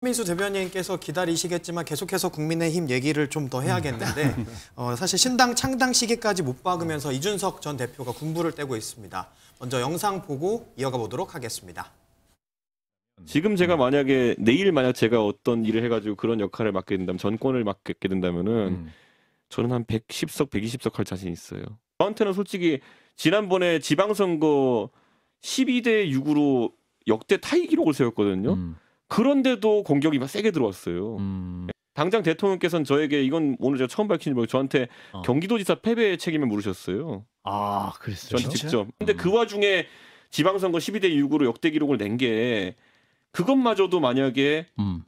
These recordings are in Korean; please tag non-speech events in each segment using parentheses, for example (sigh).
민수 대변인께서 기다리시겠지만 계속해서 국민의힘 얘기를 좀 더 해야겠는데 음. 어, 사실 신당 창당 시기까지 못 박으면서 이준석 전 대표가 군부를 떼고 있습니다. 먼저 영상 보고 이어가 보도록 하겠습니다. 지금 제가 만약에 내일 만약 제가 어떤 일을 해가지고 그런 역할을 맡게 된다면 전권을 맡게 된다면은 음. 저는 한 110석, 120석 할 자신 있어요. 저한테는 솔직히 지난번에 지방선거 12대 6으로 역대 타이 기록을 세웠거든요. 음. 그런데도 공격이 막 세게 들어왔어요. 음. 당장 대통령께서는 저에게 이건 오늘 제가 처음 밝힌 뭐 저한테 어. 경기도지사 패배의 책임을 물으셨어요. 아, 그랬어요. 저한테 직접. 근데 음. 그 와중에 지방선거 12대 6으로 역대 기록을 낸 게 그것마저도 만약에 음.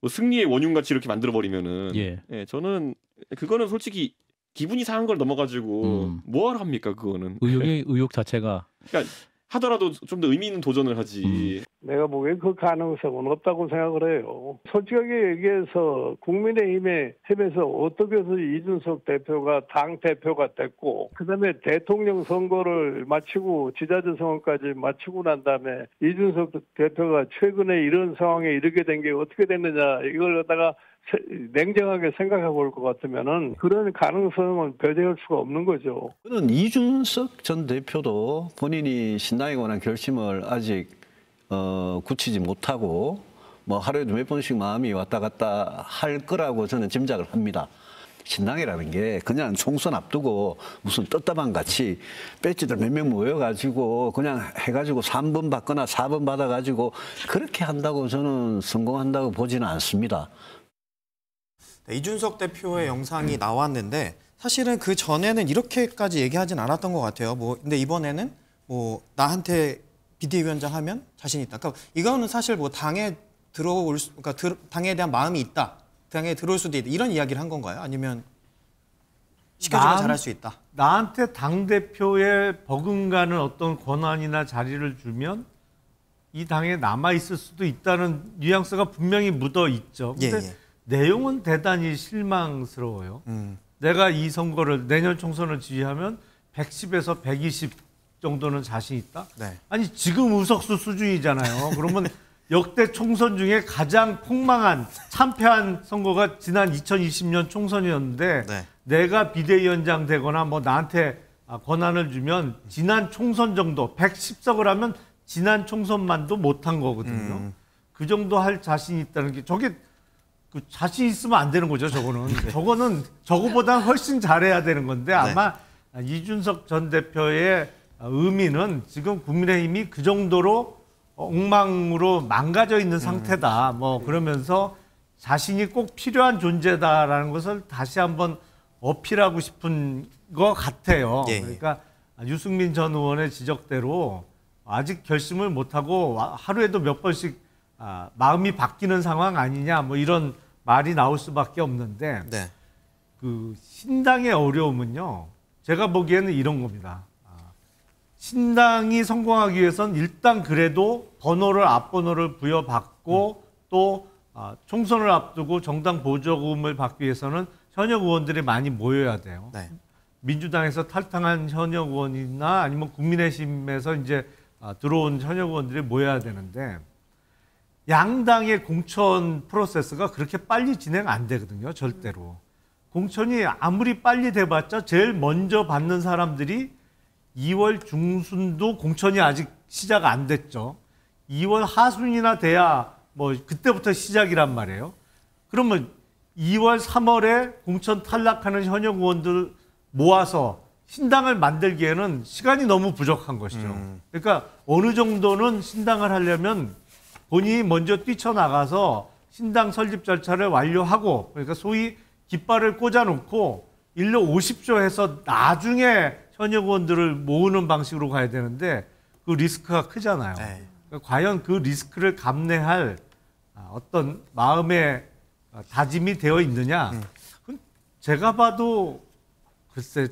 뭐 승리의 원흉 같이 이렇게 만들어 버리면은 예. 예, 저는 그거는 솔직히 기분이 상한 걸 넘어가지고 음. 뭐하러 합니까 그거는 의욕의 의욕 자체가 그러니까 하더라도 좀 더 의미 있는 도전을 하지 음. 내가 보기엔 그 가능성은 없다고 생각을 해요. 솔직하게 얘기해서 국민의힘에 힘에서 어떻게 해서 이준석 대표가 당 대표가 됐고 그다음에 대통령 선거를 마치고 지자체 선거까지 마치고 난 다음에 이준석 대표가 최근에 이런 상황에 이르게 된 게 어떻게 됐느냐 이걸 갖다가 냉정하게 생각해 볼 것 같으면은 그런 가능성은 배제할 수가 없는 거죠. 그는 이준석 전 대표도 본인이 신당에 관한 결심을 아직 어, 굳히지 못하고 뭐 하루에도 몇 번씩 마음이 왔다 갔다 할 거라고 저는 짐작을 합니다. 신당이라는 게 그냥 총선 앞두고 무슨 떴다방 같이 배지들 몇 명 모여가지고 그냥 해가지고 3번 받거나 4번 받아가지고 그렇게 한다고 저는 성공한다고 보지는 않습니다. 네, 이준석 대표의 영상이 나왔는데 사실은 그 전에는 이렇게까지 얘기하진 않았던 것 같아요. 뭐 근데 이번에는 뭐 나한테 비대위원장 하면 자신 있다. 그러니까 이거는 사실 뭐 당에 들어올 수, 그러니까 들, 당에 대한 마음이 있다. 당에 들어올 수도 있다. 이런 이야기를 한 건가요? 아니면 시켜주면 잘할 수 있다. 나한테 당대표의 버금가는 어떤 권한이나 자리를 주면 이 당에 남아 있을 수도 있다는 뉘앙스가 분명히 묻어 있죠. 예, 근데 예, 예. 내용은 대단히 실망스러워요. 음. 내가 이 선거를 내년 총선을 지휘하면 110에서 120 정도는 자신 있다? 네. 아니 지금 우석수 수준이잖아요. 그러면 (laughs) 역대 총선 중에 가장 폭망한 참패한 선거가 지난 2020년 총선이었는데 네. 내가 비대위원장 되거나 뭐 나한테 권한을 주면 지난 총선 정도 110석을 하면 지난 총선만도 못한 거거든요. 음. 그 정도 할 자신이 있다는 게 저게 그 자신 있으면 안 되는 거죠. 저거는 (laughs) 네. 저거는 저거보다 훨씬 잘해야 되는 건데 네. 아마 네. 이준석 전 대표의 아, 의미는 지금 국민의힘이 그 정도로 어, 엉망으로 망가져 있는 음. 상태다. 뭐 그러면서 자신이 꼭 필요한 존재다라는 것을 다시 한번 어필하고 싶은 것 같아요. 예. 그러니까 유승민 전 의원의 지적대로 아직 결심을 못하고 하루에도 몇 번씩 아, 마음이 바뀌는 상황 아니냐 뭐 이런 말이 나올 수밖에 없는데 네. 그 신당의 어려움은요 제가 보기에는 이런 겁니다. 신당이 성공하기 위해선 일단 그래도 번호를 앞번호를 부여받고 음. 또 아, 총선을 앞두고 정당 보조금을 받기 위해서는 현역 의원들이 많이 모여야 돼요. 네. 민주당에서 탈당한 현역 의원이나 아니면 국민의힘에서 이제 아, 들어온 현역 의원들이 모여야 되는데 양당의 공천 프로세스가 그렇게 빨리 진행 안 되거든요, 절대로. 공천이 아무리 빨리 돼봤자 제일 먼저 받는 사람들이 2월 중순도 공천이 아직 시작 안 됐죠. 2월 하순이나 돼야 뭐 그때부터 시작이란 말이에요. 그러면 2월, 3월에 공천 탈락하는 현역 의원들 모아서 신당을 만들기에는 시간이 너무 부족한 것이죠. 음. 그러니까 어느 정도는 신당을 하려면 본인이 먼저 뛰쳐나가서 신당 설립 절차를 완료하고 그러니까 소위 깃발을 꽂아놓고 일로 5 0조 해서 나중에 현역 의원들을 모으는 방식으로 가야 되는데 그 리스크가 크잖아요. 네. 그러니까 과연 그 리스크를 감내할 아, 어떤 마음의 어, 다짐이 되어 있느냐? 음. 제가 봐도 글쎄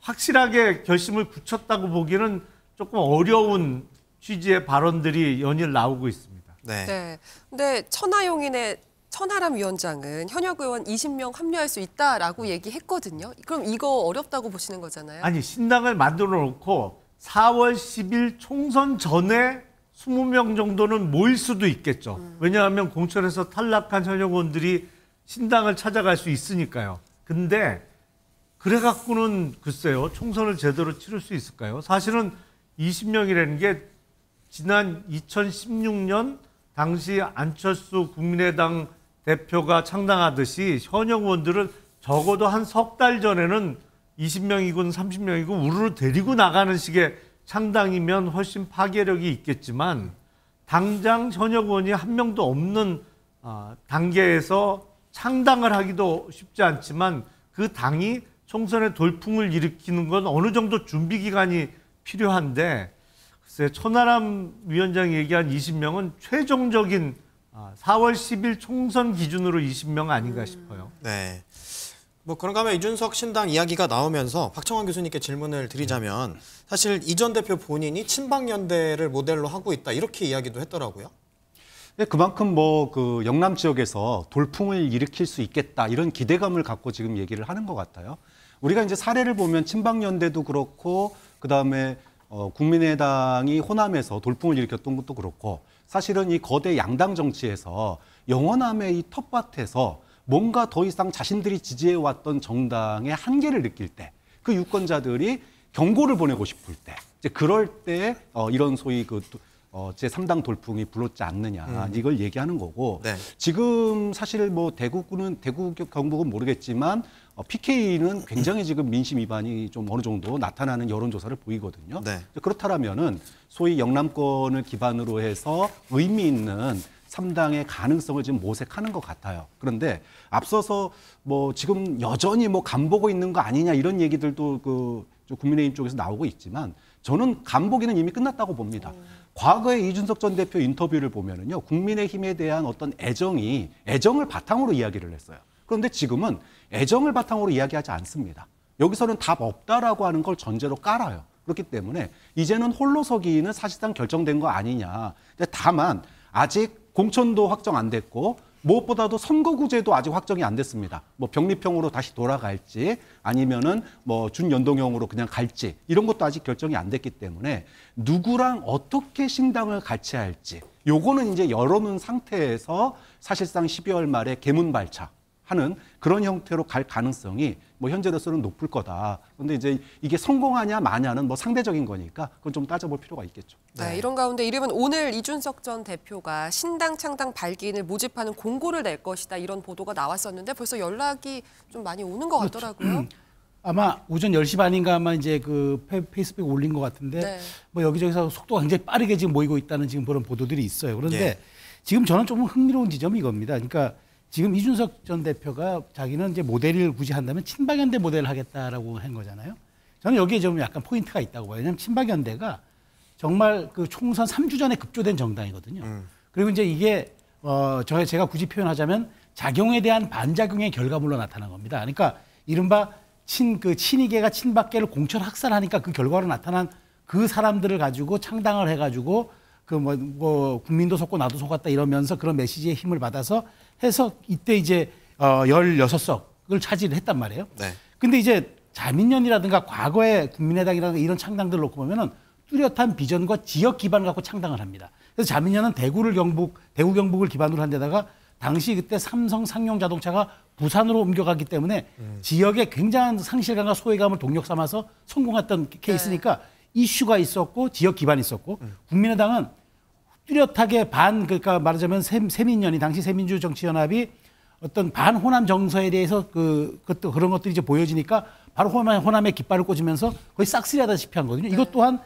확실하게 결심을 굳혔다고 보기는 조금 어려운 취지의 발언들이 연일 나오고 있습니다. 네. 네. 근데 천하용인의 천하람 위원장은 현역 의원 20명 합류할 수 있다라고 얘기했거든요. 그럼 이거 어렵다고 보시는 거잖아요. 아니 신당을 만들어 놓고 4월 10일 총선 전에 20명 정도는 모일 수도 있겠죠. 음. 왜냐하면 공천에서 탈락한 현역 의원들이 신당을 찾아갈 수 있으니까요. 근데 그래갖고는 글쎄요 총선을 제대로 치를 수 있을까요? 사실은 20명이라는 게 지난 2016년 당시 안철수 국민의당 대표가 창당하듯이 현역 의원들은 적어도 한 석 달 전에는 20명이군 30명이고 우르르 데리고 나가는 식의 창당이면 훨씬 파괴력이 있겠지만 당장 현역 의원이 한 명도 없는 아, 단계에서 창당을 하기도 쉽지 않지만 그 당이 총선에 돌풍을 일으키는 건 어느 정도 준비 기간이 필요한데 글쎄 천하람 위원장이 얘기한 20명은 최종적인 4월 아, 10일 총선 기준으로 20명 아닌가 싶어요. 네. 뭐 그런가 하면 이준석 신당 이야기가 나오면서 박청원 교수님께 질문을 드리자면 사실 이전 대표 본인이 친박연대를 모델로 하고 있다 이렇게 이야기도 했더라고요. 네, 그만큼 뭐 그 영남 지역에서 돌풍을 일으킬 수 있겠다 이런 기대감을 갖고 지금 얘기를 하는 것 같아요. 우리가 이제 사례를 보면 친박연대도 그렇고 그 다음에 어, 국민의당이 호남에서 돌풍을 일으켰던 것도 그렇고 사실은 이 거대 양당 정치에서 영원함의 이 텃밭에서 뭔가 더 이상 자신들이 지지해왔던 정당의 한계를 느낄 때 그 유권자들이 경고를 보내고 싶을 때 이제 그럴 때 어, 이런 소위 그 어, 제3당 돌풍이 불었지 않느냐 음. 이걸 얘기하는 거고 네. 지금 사실 뭐 대구는 대구 경북은 모르겠지만 어, PK는 굉장히 지금 민심 위반이 좀 어느 정도 나타나는 여론조사를 보이거든요. 네. 그렇다면은 소위 영남권을 기반으로 해서 의미 있는 3당의 가능성을 지금 모색하는 것 같아요. 그런데 앞서서 뭐 지금 여전히 뭐 간보고 있는 거 아니냐 이런 얘기들도 그 국민의힘 쪽에서 나오고 있지만 저는 간보기는 이미 끝났다고 봅니다. 음. 과거에 이준석 전 대표 인터뷰를 보면은요 국민의힘에 대한 어떤 애정이 애정을 바탕으로 이야기를 했어요. 그런데 지금은 애정을 바탕으로 이야기하지 않습니다. 여기서는 답 없다라고 하는 걸 전제로 깔아요. 그렇기 때문에 이제는 홀로서기는 사실상 결정된 거 아니냐. 다만 아직 공천도 확정 안 됐고 무엇보다도 선거구제도 아직 확정이 안 됐습니다. 뭐 병립형으로 다시 돌아갈지 아니면은 뭐 준연동형으로 그냥 갈지 이런 것도 아직 결정이 안 됐기 때문에 누구랑 어떻게 신당을 같이 할지 요거는 이제 열어놓은 상태에서 사실상 12월 말에 개문 발차 하는 그런 형태로 갈 가능성이 뭐 현재로서는 높을 거다. 근데 이제 이게 성공하냐 마냐는 뭐 상대적인 거니까 그건 좀 따져볼 필요가 있겠죠. 네, 네 이런 가운데 이러면 오늘 이준석 전 대표가 신당 창당 발기인을 모집하는 공고를 낼 것이다 이런 보도가 나왔었는데 벌써 연락이 좀 많이 오는 것 그렇죠. 같더라고요. (clears throat) 아마 오전 10시 반인가 아마 이제 그 페이스북에 올린 것 같은데 네. 뭐 여기저기서 속도가 굉장히 빠르게 지금 모이고 있다는 지금 그런 보도들이 있어요. 그런데 예. 지금 저는 조금 흥미로운 지점이 이겁니다. 그러니까 지금 이준석 전 대표가 자기는 이제 모델을 굳이 한다면 친박연대 모델을 하겠다라고 한 거잖아요. 저는 여기에 좀 약간 포인트가 있다고 봐요. 왜냐하면 친박연대가 정말 그 총선 3주 전에 급조된 정당이거든요. 음. 그리고 이제 이게 어, 저 제가 굳이 표현하자면 작용에 대한 반작용의 결과물로 나타난 겁니다. 그러니까 이른바 친 그 친이계가 친박계를 공천 학살하니까 그 결과로 나타난 그 사람들을 가지고 창당을 해가지고 그뭐 뭐 국민도 속고 나도 속았다 이러면서 그런 메시지에 힘을 받아서 해서 이때 이제 어 16석을 차지를 했단 말이에요. 네. 근데 이제 자민련이라든가 과거의 국민의당이라든가 이런 창당들 놓고 보면은 뚜렷한 비전과 지역 기반을 갖고 창당을 합니다. 그래서 자민련은 대구를 경북, 대구 경북을 기반으로 한 데다가 당시 그때 삼성 상용 자동차가 부산으로 옮겨갔기 때문에 음. 지역의 굉장한 상실감과 소외감을 동력 삼아서 성공했던 케이스니까 네. 이슈가 있었고 지역 기반이 있었고 음. 국민의당은 뚜렷하게 반 그러니까 말하자면 새민연이 당시 새민주 정치연합이 어떤 반호남 정서에 대해서 그, 그것도 그런 것들이 이제 보여지니까 바로 호남, 호남에 깃발을 꽂으면서 거의 싹쓸이하다시피 한 거거든요. 이것 네. 또한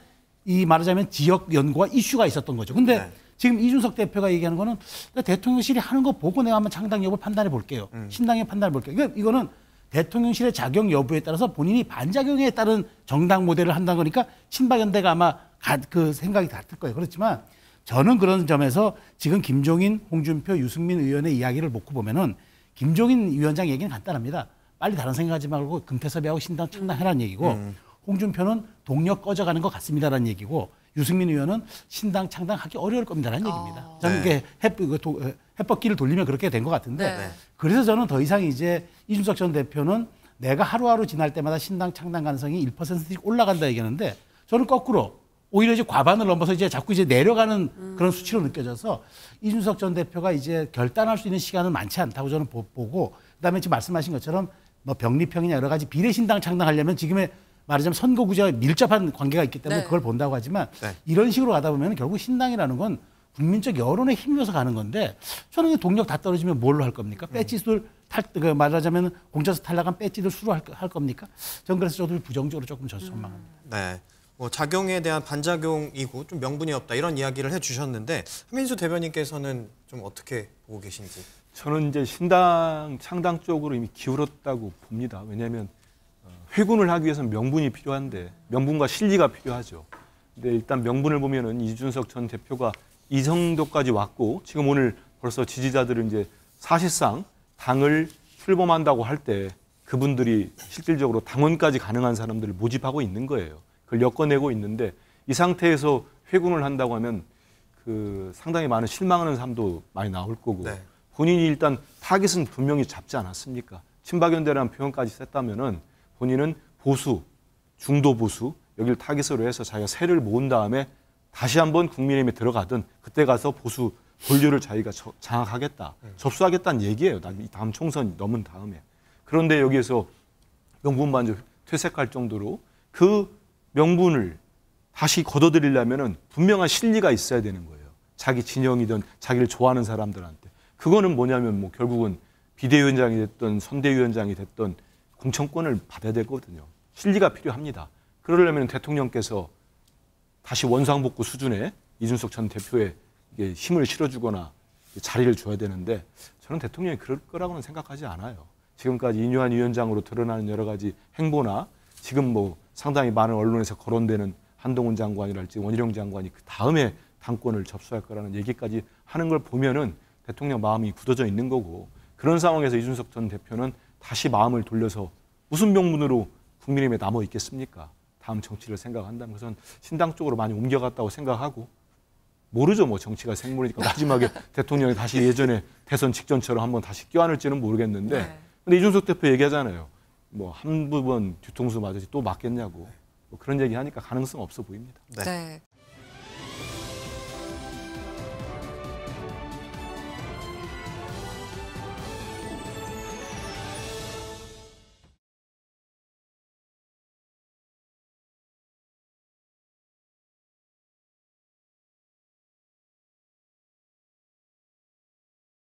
이 말하자면 지역 연구와 이슈가 있었던 거죠. 근데 네. 지금 이준석 대표가 얘기하는 거는 대통령실이 하는 거 보고 내가 한번 창당 여부 판단해 볼게요. 음. 신당의 판단해 볼게요. 이거, 이거는 대통령실의 작용 여부에 따라서 본인이 반작용에 따른 정당 모델을 한다는 거니까 친박연대가 아마 가, 그 생각이 다를 거예요. 그렇지만 저는 그런 점에서 지금 김종인, 홍준표, 유승민 의원의 이야기를 놓고 보면은 김종인 위원장 얘기는 간단합니다. 빨리 다른 생각하지 말고 금태섭이하고 신당 창당해라는 얘기고 음. 홍준표는 동력 꺼져가는 것 같습니다라는 얘기고 유승민 의원은 신당 창당하기 어려울 겁니다라는 아. 얘기입니다. 저는 네. 이게 어, 해법기를 돌리면 그렇게 된 것 같은데 네. 그래서 저는 더 이상 이제 이준석 전 대표는 내가 하루하루 지날 때마다 신당 창당 가능성이 1%씩 올라간다 얘기하는데 저는 거꾸로 오히려 이제 과반을 넘어서 이제 자꾸 이제 내려가는 음. 그런 수치로 느껴져서 이준석 전 대표가 이제 결단할 수 있는 시간은 많지 않다고 저는 보고 그다음에 지금 말씀하신 것처럼 뭐 병리평이나 여러 가지 비례신당 창당하려면 지금의 말하자면 선거구제와 밀접한 관계가 있기 때문에 네. 그걸 본다고 하지만 네. 이런 식으로 가다 보면 결국 신당이라는 건 국민적 여론에 힘줘서 가는 건데 저는 그 동력 다 떨어지면 뭘로 할 겁니까? 음. 배지수 탈, 그 말하자면 공천에서 탈락한 배지를 수로 할, 할 겁니까? 전 그래서 저도 부정적으로 조금 전망합니다. 음. 네. 뭐 작용에 대한 반작용이고 좀 명분이 없다 이런 이야기를 해주셨는데 한민수 대변인께서는 좀 어떻게 보고 계신지? 저는 이제 신당 창당 쪽으로 이미 기울었다고 봅니다. 왜냐하면 회군을 하기 위해서는 명분이 필요한데 명분과 실리가 필요하죠. 근데 일단 명분을 보면은 이준석 전 대표가 이 정도까지 왔고 지금 오늘 벌써 지지자들은 이제 사실상 당을 출범한다고 할 때 그분들이 실질적으로 당원까지 가능한 사람들을 모집하고 있는 거예요. 그걸 엮어내고 있는데 이 상태에서 회군을 한다고 하면 그 상당히 많은 실망하는 사람도 많이 나올 거고 네. 본인이 일단 타깃은 분명히 잡지 않았습니까? 친박연대라는 표현까지 셌다면은 본인은 보수, 중도 보수 여기를 타깃으로 해서 자기가 세를 모은 다음에 다시 한번 국민의힘에 들어가든 그때 가서 보수 본류를 자기가 저, 장악하겠다, 네. 접수하겠다는 얘기예요. 다음 총선 이 넘은 다음에. 그런데 여기에서 명분만족 퇴색할 정도로 그 명분을 다시 걷어들이려면은 분명한 실리가 있어야 되는 거예요. 자기 진영이든 자기를 좋아하는 사람들한테. 그거는 뭐냐면 뭐 결국은 비대위원장이 됐든 선대위원장이 됐든 공천권을 받아야 되거든요. 실리가 필요합니다. 그러려면 대통령께서 다시 원상복구 수준의 이준석 전 대표의 힘을 실어주거나 자리를 줘야 되는데 저는 대통령이 그럴 거라고는 생각하지 않아요. 지금까지 인유한 위원장으로 드러나는 여러 가지 행보나 지금 뭐 상당히 많은 언론에서 거론되는 한동훈 장관이랄지 원희룡 장관이 그 다음에 당권을 접수할 거라는 얘기까지 하는 걸 보면은 대통령 마음이 굳어져 있는 거고 그런 상황에서 이준석 전 대표는 다시 마음을 돌려서 무슨 명분으로 국민의힘에 남아 있겠습니까? 다음 정치를 생각한다면 그것은 신당 쪽으로 많이 옮겨갔다고 생각하고 모르죠 뭐 정치가 생물이니까 마지막에 (laughs) 대통령이 다시 예전에 대선 직전처럼 한번 다시 껴안을지는 모르겠는데 네. 근데 이준석 대표 얘기하잖아요 뭐 한 부분 뒤통수 맞을지 또 맞겠냐고 뭐 그런 얘기하니까 가능성 없어 보입니다. 네. 네.